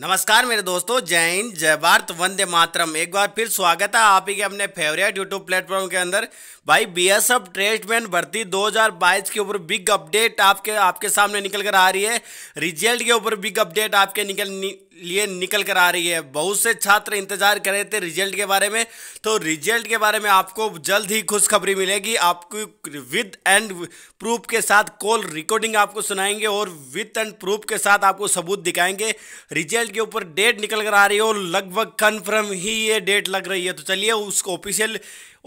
नमस्कार मेरे दोस्तों जय हिंद जय भारत वंदे मातरम एक बार फिर स्वागत है आप ही के अपने फेवरेट यूट्यूब प्लेटफॉर्म के अंदर भाई बीएसएफ ट्रेडमैन भर्ती 2022 के ऊपर बिग अपडेट आपके आपके सामने निकल कर आ रही है रिजल्ट के ऊपर बिग अपडेट आपके निकल नि, लिए निकल कर आ रही है बहुत से छात्र इंतजार कर रहे थे रिजल्ट के बारे में तो रिजल्ट के बारे में आपको जल्द ही खुशखबरी मिलेगी आपको विद एंड प्रूफ के साथ कॉल रिकॉर्डिंग आपको सुनाएंगे और विद एंड प्रूफ के साथ आपको सबूत दिखाएंगे रिजल्ट के ऊपर डेट निकल कर आ रही है और लगभग कन्फर्म ही ये डेट लग रही है तो चलिए उसको ऑफिशियल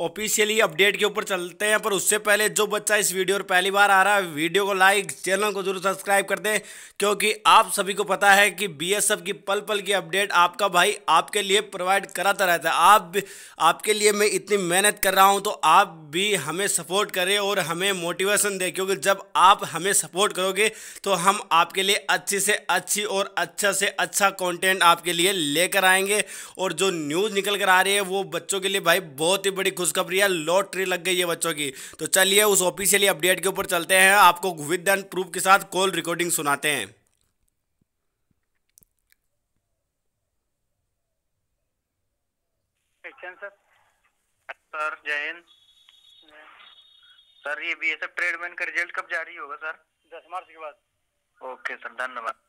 ऑफिशियली अपडेट के ऊपर चलते हैं पर उससे पहले जो बच्चा इस वीडियो पर पहली बार आ रहा है वीडियो को लाइक चैनल को जरूर सब्सक्राइब कर दें क्योंकि आप सभी को पता है कि बी की पल पल की अपडेट आपका भाई आपके लिए प्रोवाइड कराता रहता है आप आपके लिए मैं इतनी मेहनत कर रहा हूँ तो आप भी हमें सपोर्ट करें और हमें मोटिवेशन दें क्योंकि जब आप हमें सपोर्ट करोगे तो हम आपके लिए अच्छी से अच्छी और अच्छा से अच्छा कॉन्टेंट आपके लिए लेकर आएंगे और जो न्यूज़ निकल कर आ रही है वो बच्चों के लिए भाई बहुत ही बड़ी खुशखबरी है लॉटरी लग गई है बच्चों की तो चलिए उस ऑफिशियली अपडेट के ऊपर चलते हैं आपको विद एंड प्रूफ के साथ कॉल रिकॉर्डिंग सुनाते हैं action sir sir Jain sir ये बी एस एफ ट्रेडमैन का रिजल्ट कब जारी होगा सर दस मार्च के बाद ओके सर धन्यवाद